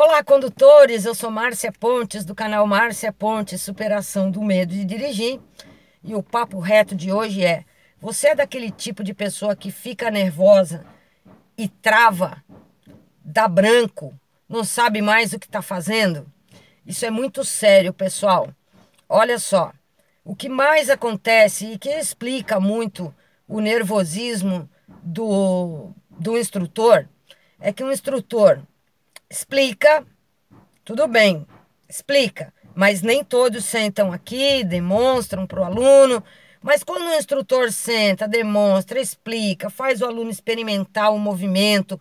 Olá, condutores! Eu sou Márcia Pontes, do canal Márcia Pontes Superação do Medo de Dirigir. E o papo reto de hoje é: você é daquele tipo de pessoa que fica nervosa e trava, dá branco, não sabe mais o que está fazendo? Isso é muito sério, pessoal. Olha só, o que mais acontece e que explica muito o nervosismo do, do instrutor é que um instrutor explica, tudo bem, explica, mas nem todos sentam aqui, demonstram para o aluno. Mas quando o instrutor senta, demonstra, explica, faz o aluno experimentar o movimento,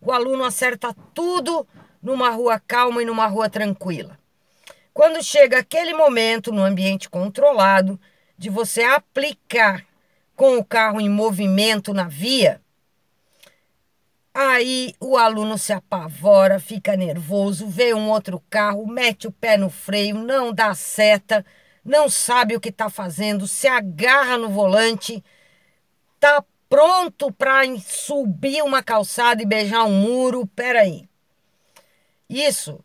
o aluno acerta tudo numa rua calma e numa rua tranquila. Quando chega aquele momento no ambiente controlado de você aplicar com o carro em movimento na via, Aí o aluno se apavora, fica nervoso, vê um outro carro, mete o pé no freio, não dá seta, não sabe o que está fazendo, se agarra no volante, tá pronto para subir uma calçada e beijar um muro. Peraí. Isso,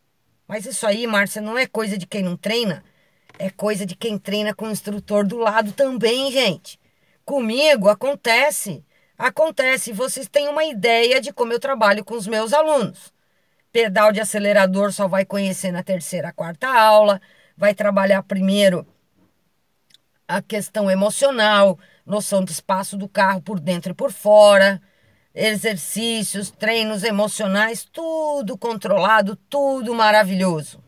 mas isso aí, Márcia, não é coisa de quem não treina, é coisa de quem treina com o instrutor do lado também, gente. Comigo acontece. Acontece, vocês têm uma ideia de como eu trabalho com os meus alunos. Pedal de acelerador só vai conhecer na terceira, quarta aula, vai trabalhar primeiro a questão emocional, noção de espaço do carro por dentro e por fora, exercícios, treinos emocionais, tudo controlado, tudo maravilhoso.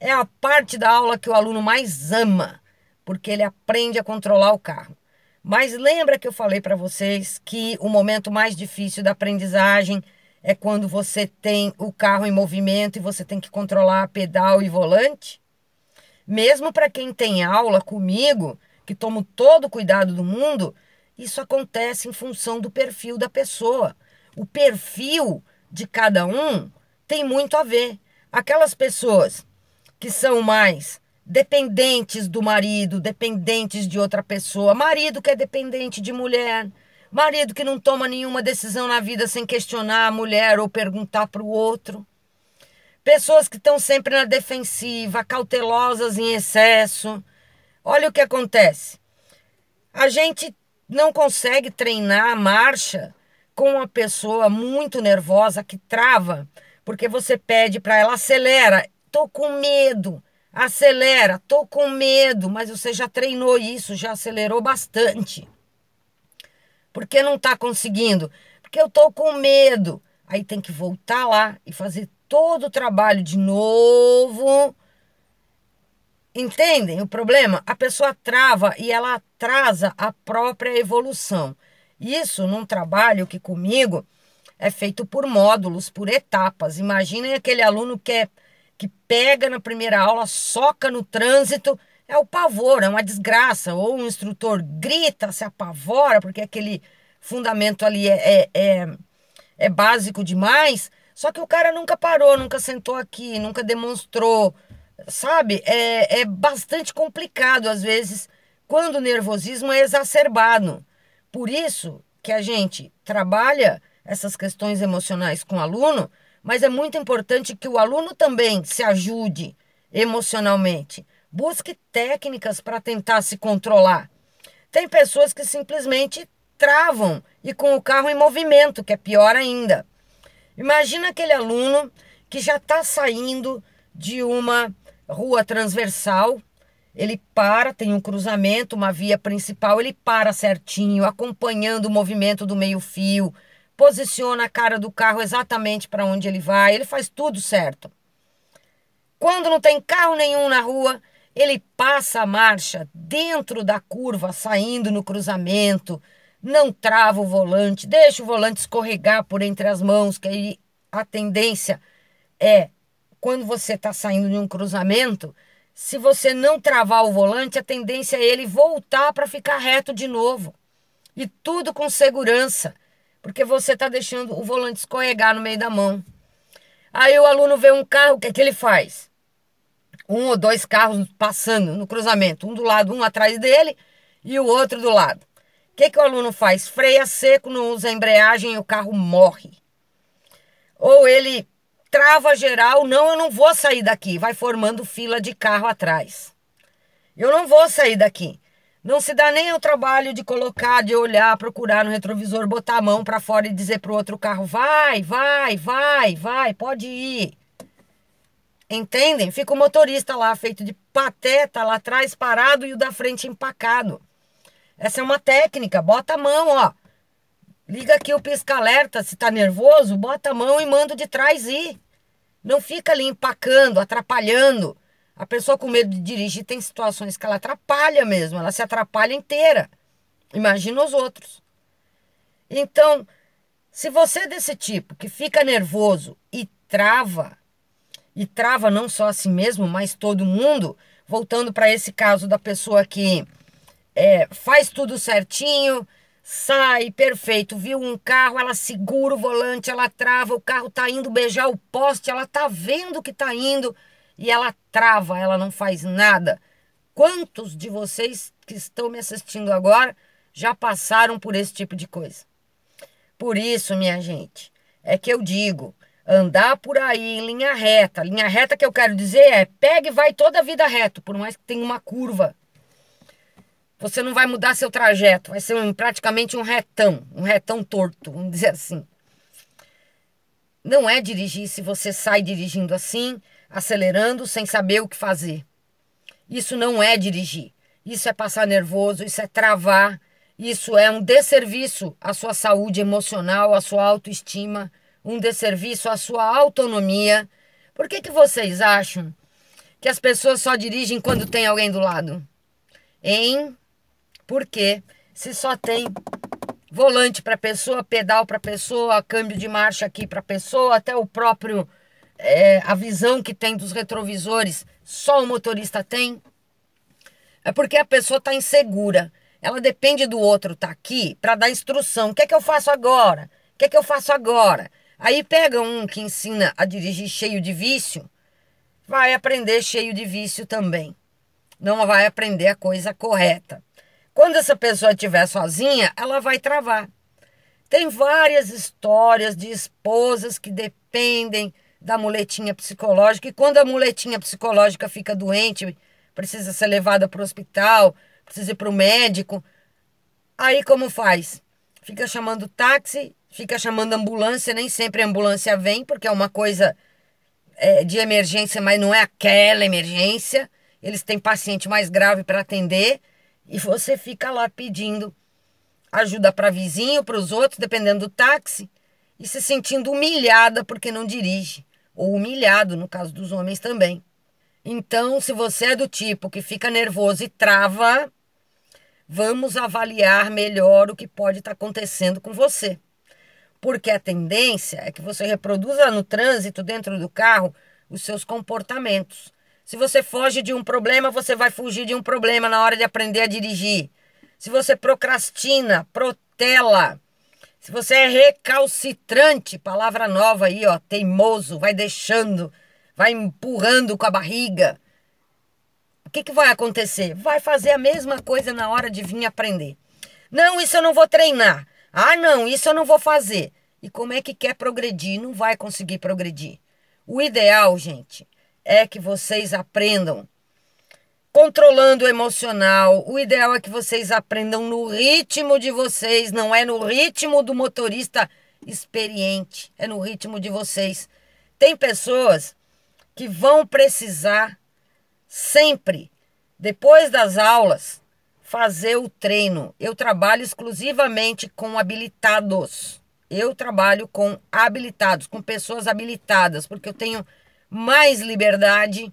É a parte da aula que o aluno mais ama, porque ele aprende a controlar o carro. Mas lembra que eu falei para vocês que o momento mais difícil da aprendizagem é quando você tem o carro em movimento e você tem que controlar pedal e volante? Mesmo para quem tem aula comigo, que tomo todo o cuidado do mundo, isso acontece em função do perfil da pessoa. O perfil de cada um tem muito a ver. Aquelas pessoas que são mais dependentes do marido, dependentes de outra pessoa, marido que é dependente de mulher, marido que não toma nenhuma decisão na vida sem questionar a mulher ou perguntar para o outro. Pessoas que estão sempre na defensiva, cautelosas em excesso. Olha o que acontece. A gente não consegue treinar a marcha com uma pessoa muito nervosa que trava, porque você pede para ela acelera, tô com medo, acelera, tô com medo, mas você já treinou isso, já acelerou bastante. Por que não tá conseguindo? Porque eu tô com medo. Aí tem que voltar lá e fazer todo o trabalho de novo. Entendem o problema? A pessoa trava e ela atrasa a própria evolução. Isso num trabalho que comigo é feito por módulos, por etapas. Imaginem aquele aluno que é que pega na primeira aula, soca no trânsito, é o pavor, é uma desgraça. Ou o instrutor grita, se apavora, porque aquele fundamento ali é, é, é, é básico demais. Só que o cara nunca parou, nunca sentou aqui, nunca demonstrou. Sabe? É, é bastante complicado, às vezes, quando o nervosismo é exacerbado. Por isso que a gente trabalha essas questões emocionais com o aluno mas é muito importante que o aluno também se ajude emocionalmente. Busque técnicas para tentar se controlar. Tem pessoas que simplesmente travam e com o carro em movimento, que é pior ainda. Imagina aquele aluno que já está saindo de uma rua transversal, ele para, tem um cruzamento, uma via principal, ele para certinho, acompanhando o movimento do meio-fio, posiciona a cara do carro exatamente para onde ele vai, ele faz tudo certo. Quando não tem carro nenhum na rua, ele passa a marcha dentro da curva, saindo no cruzamento, não trava o volante, deixa o volante escorregar por entre as mãos, que aí a tendência é, quando você está saindo de um cruzamento, se você não travar o volante, a tendência é ele voltar para ficar reto de novo. E tudo com segurança porque você está deixando o volante escorregar no meio da mão. Aí o aluno vê um carro, o que, é que ele faz? Um ou dois carros passando no cruzamento, um do lado, um atrás dele e o outro do lado. O que, que o aluno faz? Freia seco, não usa embreagem e o carro morre. Ou ele trava geral, não, eu não vou sair daqui. Vai formando fila de carro atrás. Eu não vou sair daqui. Não se dá nem ao trabalho de colocar, de olhar, procurar no retrovisor, botar a mão para fora e dizer pro outro carro: vai, vai, vai, vai, pode ir. Entendem? Fica o motorista lá feito de pateta lá atrás parado e o da frente empacado. Essa é uma técnica. Bota a mão, ó. Liga aqui o pisca-alerta. Se tá nervoso, bota a mão e manda de trás ir. Não fica ali empacando, atrapalhando. A pessoa com medo de dirigir tem situações que ela atrapalha mesmo, ela se atrapalha inteira. Imagina os outros. Então, se você é desse tipo que fica nervoso e trava, e trava não só a si mesmo, mas todo mundo, voltando para esse caso da pessoa que é, faz tudo certinho, sai perfeito, viu um carro, ela segura o volante, ela trava, o carro tá indo beijar o poste, ela tá vendo que tá indo e ela trava, ela não faz nada. Quantos de vocês que estão me assistindo agora já passaram por esse tipo de coisa? Por isso, minha gente, é que eu digo, andar por aí em linha reta. Linha reta que eu quero dizer é pega e vai toda a vida reto, por mais que tenha uma curva. Você não vai mudar seu trajeto, vai ser um, praticamente um retão, um retão torto, vamos dizer assim. Não é dirigir se você sai dirigindo assim, acelerando sem saber o que fazer. Isso não é dirigir. Isso é passar nervoso, isso é travar, isso é um desserviço à sua saúde emocional, à sua autoestima, um desserviço à sua autonomia. Por que, que vocês acham que as pessoas só dirigem quando tem alguém do lado? Hein? Porque se só tem volante para pessoa, pedal para pessoa, câmbio de marcha aqui para pessoa, até o próprio é, a visão que tem dos retrovisores só o motorista tem? É porque a pessoa está insegura. Ela depende do outro estar tá aqui para dar instrução. O que é que eu faço agora? O que é que eu faço agora? Aí pega um que ensina a dirigir cheio de vício, vai aprender cheio de vício também. Não vai aprender a coisa correta. Quando essa pessoa estiver sozinha, ela vai travar. Tem várias histórias de esposas que dependem da muletinha psicológica. E quando a muletinha psicológica fica doente, precisa ser levada para o hospital, precisa ir para o médico. Aí como faz? Fica chamando táxi, fica chamando ambulância, nem sempre a ambulância vem, porque é uma coisa é, de emergência, mas não é aquela emergência. Eles têm paciente mais grave para atender e você fica lá pedindo ajuda para vizinho, para os outros, dependendo do táxi, e se sentindo humilhada porque não dirige ou humilhado, no caso dos homens também. Então, se você é do tipo que fica nervoso e trava, vamos avaliar melhor o que pode estar tá acontecendo com você. Porque a tendência é que você reproduza no trânsito, dentro do carro, os seus comportamentos. Se você foge de um problema, você vai fugir de um problema na hora de aprender a dirigir. Se você procrastina, protela, se você é recalcitrante, palavra nova aí, ó, teimoso, vai deixando, vai empurrando com a barriga. O que, que vai acontecer? Vai fazer a mesma coisa na hora de vir aprender. Não, isso eu não vou treinar. Ah, não, isso eu não vou fazer. E como é que quer progredir? Não vai conseguir progredir. O ideal, gente, é que vocês aprendam controlando o emocional. O ideal é que vocês aprendam no ritmo de vocês, não é no ritmo do motorista experiente, é no ritmo de vocês. Tem pessoas que vão precisar sempre, depois das aulas, fazer o treino. Eu trabalho exclusivamente com habilitados. Eu trabalho com habilitados, com pessoas habilitadas, porque eu tenho mais liberdade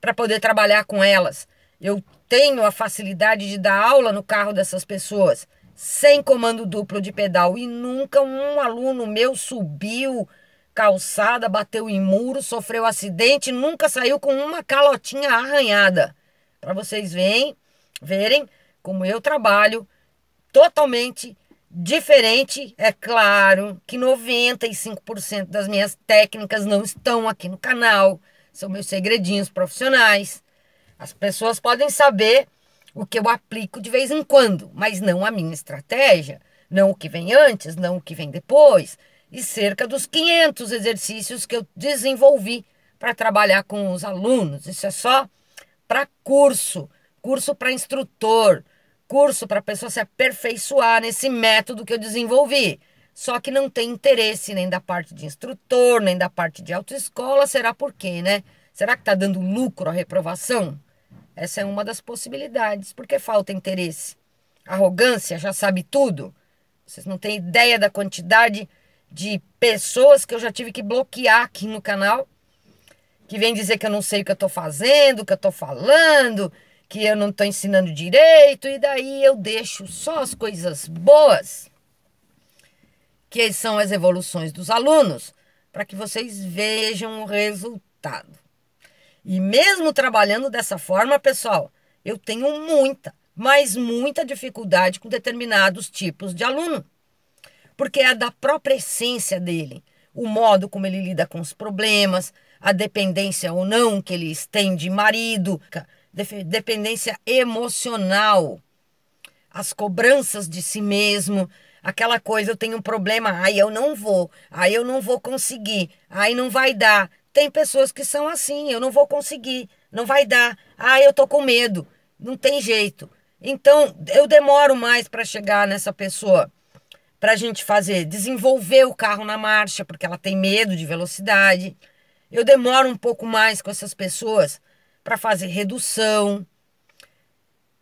para poder trabalhar com elas. Eu tenho a facilidade de dar aula no carro dessas pessoas, sem comando duplo de pedal. E nunca um aluno meu subiu calçada, bateu em muro, sofreu acidente, nunca saiu com uma calotinha arranhada. Para vocês verem, verem como eu trabalho totalmente diferente. É claro que 95% das minhas técnicas não estão aqui no canal, são meus segredinhos profissionais. As pessoas podem saber o que eu aplico de vez em quando, mas não a minha estratégia, não o que vem antes, não o que vem depois, e cerca dos 500 exercícios que eu desenvolvi para trabalhar com os alunos. Isso é só para curso, curso para instrutor, curso para a pessoa se aperfeiçoar nesse método que eu desenvolvi. Só que não tem interesse nem da parte de instrutor, nem da parte de autoescola, será por quê, né? Será que está dando lucro a reprovação? Essa é uma das possibilidades. Por que falta interesse? Arrogância, já sabe tudo. Vocês não têm ideia da quantidade de pessoas que eu já tive que bloquear aqui no canal, que vem dizer que eu não sei o que eu estou fazendo, o que eu estou falando, que eu não estou ensinando direito, e daí eu deixo só as coisas boas, que são as evoluções dos alunos, para que vocês vejam o resultado. E mesmo trabalhando dessa forma, pessoal, eu tenho muita, mas muita dificuldade com determinados tipos de aluno. Porque é da própria essência dele, o modo como ele lida com os problemas, a dependência ou não que ele tem de marido, dependência emocional, as cobranças de si mesmo, aquela coisa, eu tenho um problema, aí eu não vou, aí eu não vou conseguir, aí não vai dar, tem pessoas que são assim, eu não vou conseguir, não vai dar. Ah, eu tô com medo. Não tem jeito. Então, eu demoro mais para chegar nessa pessoa para a gente fazer, desenvolver o carro na marcha, porque ela tem medo de velocidade. Eu demoro um pouco mais com essas pessoas para fazer redução.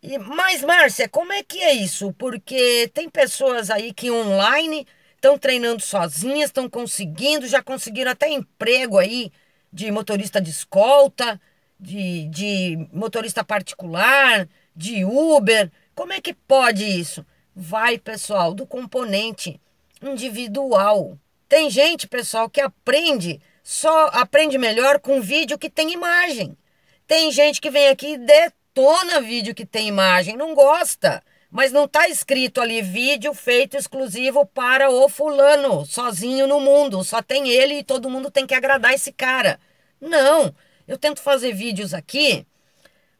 E, mas, Márcia, como é que é isso? Porque tem pessoas aí que online estão treinando sozinhas, estão conseguindo, já conseguiram até emprego aí de motorista de escolta, de, de motorista particular, de Uber. Como é que pode isso? Vai, pessoal, do componente individual. Tem gente, pessoal, que aprende só aprende melhor com vídeo que tem imagem. Tem gente que vem aqui e detona vídeo que tem imagem, não gosta. Mas não está escrito ali vídeo feito exclusivo para o fulano, sozinho no mundo. Só tem ele e todo mundo tem que agradar esse cara. Não. Eu tento fazer vídeos aqui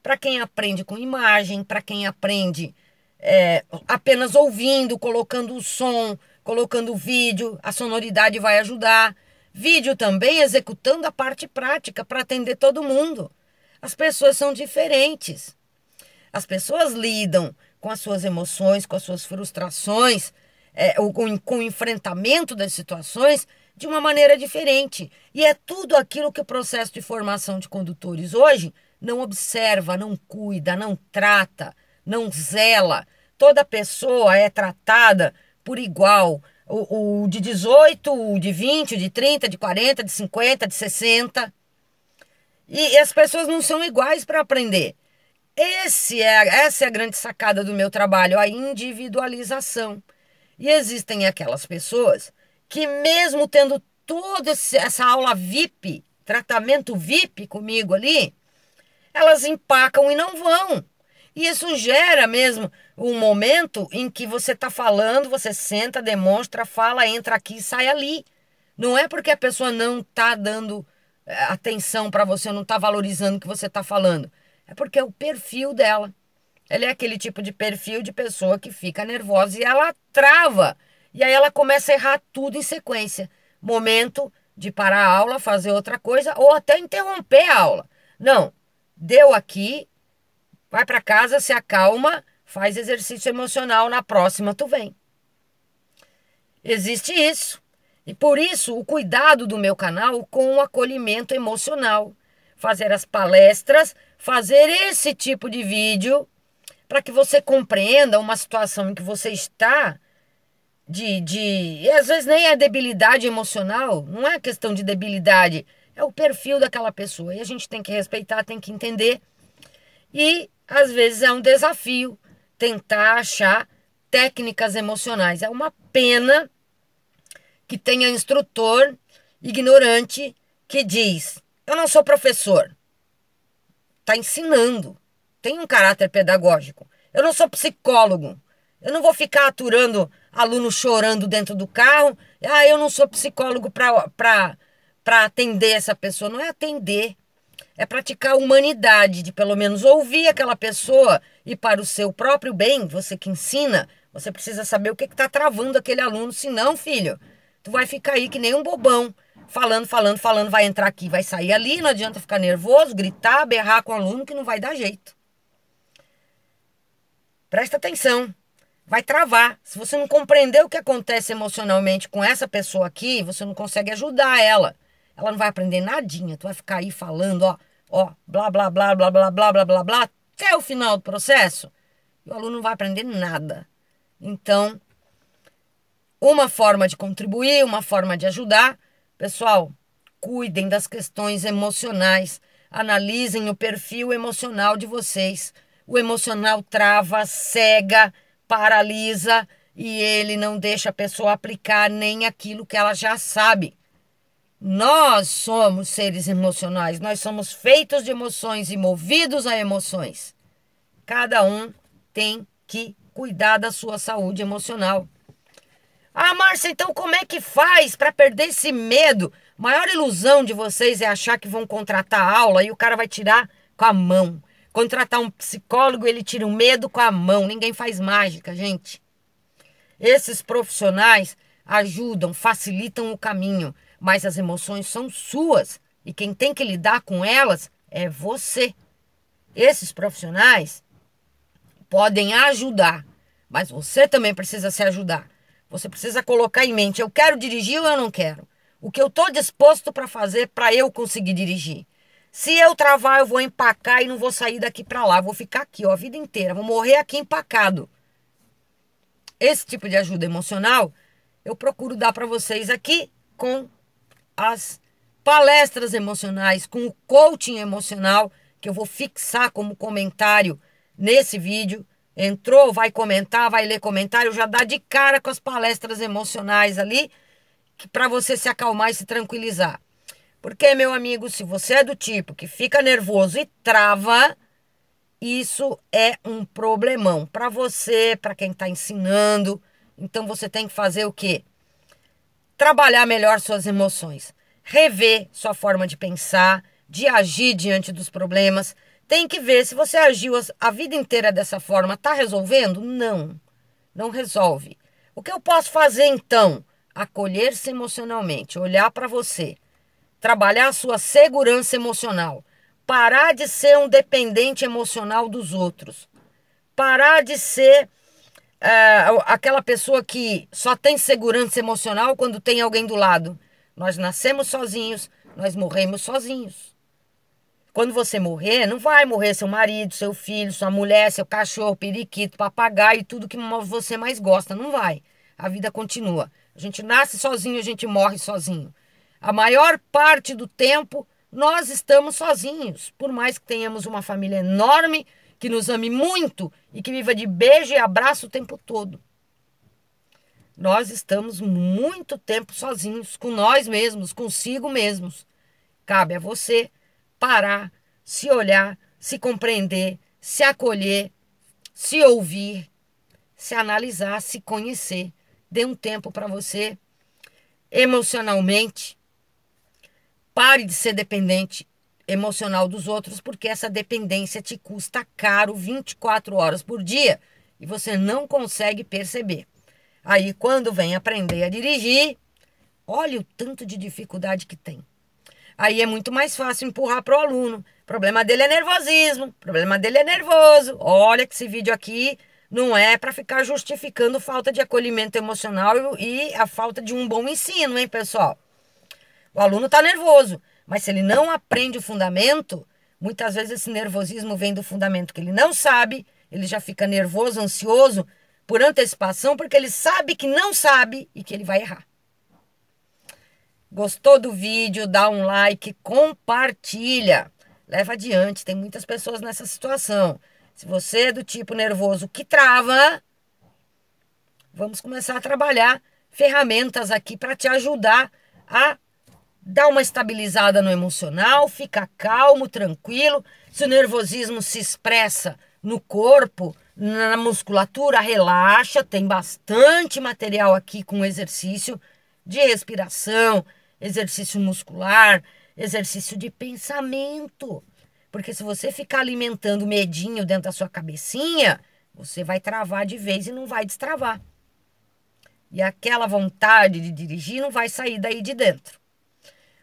para quem aprende com imagem, para quem aprende é, apenas ouvindo, colocando o som, colocando o vídeo, a sonoridade vai ajudar. Vídeo também executando a parte prática para atender todo mundo. As pessoas são diferentes. As pessoas lidam com as suas emoções, com as suas frustrações, é, com, com o enfrentamento das situações de uma maneira diferente. E é tudo aquilo que o processo de formação de condutores hoje não observa, não cuida, não trata, não zela. Toda pessoa é tratada por igual. O, o, de 18, o de 20, o de 30, de 40, de 50, de 60. E, e as pessoas não são iguais para aprender. Esse é, essa é a grande sacada do meu trabalho, a individualização. E existem aquelas pessoas que, mesmo tendo toda essa aula VIP, tratamento VIP comigo ali, elas empacam e não vão. E isso gera mesmo um momento em que você está falando, você senta, demonstra, fala, entra aqui e sai ali. Não é porque a pessoa não está dando eh, atenção para você, não está valorizando o que você está falando. É porque é o perfil dela. Ela é aquele tipo de perfil de pessoa que fica nervosa e ela trava. E aí ela começa a errar tudo em sequência. Momento de parar a aula, fazer outra coisa ou até interromper a aula. Não, deu aqui, vai para casa, se acalma, faz exercício emocional, na próxima tu vem. Existe isso. E por isso o cuidado do meu canal com o acolhimento emocional fazer as palestras, fazer esse tipo de vídeo para que você compreenda uma situação em que você está de, de. E às vezes nem é debilidade emocional, não é questão de debilidade, é o perfil daquela pessoa. E a gente tem que respeitar, tem que entender. E às vezes é um desafio tentar achar técnicas emocionais. É uma pena que tenha instrutor ignorante que diz: eu não sou professor. Tá ensinando. Tem um caráter pedagógico. Eu não sou psicólogo. Eu não vou ficar aturando aluno chorando dentro do carro. Ah, eu não sou psicólogo para atender essa pessoa. Não é atender. É praticar a humanidade, de pelo menos ouvir aquela pessoa e para o seu próprio bem, você que ensina, você precisa saber o que está travando aquele aluno. Senão, filho, tu vai ficar aí que nem um bobão falando, falando, falando, vai entrar aqui, vai sair ali, não adianta ficar nervoso, gritar, berrar com o aluno que não vai dar jeito. Presta atenção, vai travar. Se você não compreender o que acontece emocionalmente com essa pessoa aqui, você não consegue ajudar ela. Ela não vai aprender nadinha, tu vai ficar aí falando, ó, ó, blá, blá, blá, blá, blá, blá, blá, blá, blá, até o final do processo. E o aluno não vai aprender nada. Então, uma forma de contribuir, uma forma de ajudar Pessoal, cuidem das questões emocionais, analisem o perfil emocional de vocês. O emocional trava, cega, paralisa e ele não deixa a pessoa aplicar nem aquilo que ela já sabe. Nós somos seres emocionais, nós somos feitos de emoções e movidos a emoções. Cada um tem que cuidar da sua saúde emocional. Ah, Márcia, então como é que faz para perder esse medo? Maior ilusão de vocês é achar que vão contratar aula e o cara vai tirar com a mão. Contratar um psicólogo, ele tira o medo com a mão. Ninguém faz mágica, gente. Esses profissionais ajudam, facilitam o caminho, mas as emoções são suas e quem tem que lidar com elas é você. Esses profissionais podem ajudar, mas você também precisa se ajudar. Você precisa colocar em mente: eu quero dirigir ou eu não quero? O que eu estou disposto para fazer para eu conseguir dirigir? Se eu travar, eu vou empacar e não vou sair daqui para lá. Vou ficar aqui ó, a vida inteira. Vou morrer aqui empacado. Esse tipo de ajuda emocional eu procuro dar para vocês aqui com as palestras emocionais, com o coaching emocional que eu vou fixar como comentário nesse vídeo entrou, vai comentar, vai ler comentário, já dá de cara com as palestras emocionais ali, para você se acalmar e se tranquilizar. Porque, meu amigo, se você é do tipo que fica nervoso e trava, isso é um problemão para você, para quem está ensinando. Então você tem que fazer o quê? Trabalhar melhor suas emoções, rever sua forma de pensar, de agir diante dos problemas, tem que ver se você agiu a vida inteira dessa forma, tá resolvendo? Não, não resolve. O que eu posso fazer então? Acolher-se emocionalmente, olhar para você, trabalhar a sua segurança emocional, parar de ser um dependente emocional dos outros, parar de ser é, aquela pessoa que só tem segurança emocional quando tem alguém do lado. Nós nascemos sozinhos, nós morremos sozinhos. Quando você morrer, não vai morrer seu marido, seu filho, sua mulher, seu cachorro, periquito, papagaio e tudo que você mais gosta. Não vai. A vida continua. A gente nasce sozinho, a gente morre sozinho. A maior parte do tempo nós estamos sozinhos, por mais que tenhamos uma família enorme que nos ame muito e que viva de beijo e abraço o tempo todo. Nós estamos muito tempo sozinhos, com nós mesmos, consigo mesmos. Cabe a você parar, se olhar, se compreender, se acolher, se ouvir, se analisar, se conhecer. Dê um tempo para você emocionalmente. Pare de ser dependente emocional dos outros, porque essa dependência te custa caro 24 horas por dia e você não consegue perceber. Aí, quando vem aprender a dirigir, olha o tanto de dificuldade que tem. Aí é muito mais fácil empurrar pro aluno. O problema dele é nervosismo, o problema dele é nervoso. Olha que esse vídeo aqui não é para ficar justificando falta de acolhimento emocional e a falta de um bom ensino, hein, pessoal? O aluno está nervoso, mas se ele não aprende o fundamento, muitas vezes esse nervosismo vem do fundamento que ele não sabe, ele já fica nervoso, ansioso por antecipação, porque ele sabe que não sabe e que ele vai errar. Gostou do vídeo? Dá um like, compartilha. Leva adiante, tem muitas pessoas nessa situação. Se você é do tipo nervoso que trava, vamos começar a trabalhar ferramentas aqui para te ajudar a dar uma estabilizada no emocional, ficar calmo, tranquilo. Se o nervosismo se expressa no corpo, na musculatura, relaxa. Tem bastante material aqui com exercício de respiração, exercício muscular, exercício de pensamento. Porque se você ficar alimentando medinho dentro da sua cabecinha, você vai travar de vez e não vai destravar. E aquela vontade de dirigir não vai sair daí de dentro.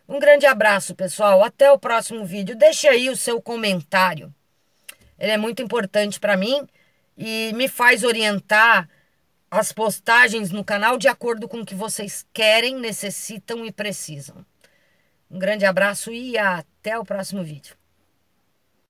Um grande abraço, pessoal. Até o próximo vídeo. Deixe aí o seu comentário. Ele é muito importante para mim e me faz orientar as postagens no canal de acordo com o que vocês querem, necessitam e precisam. Um grande abraço e até o próximo vídeo.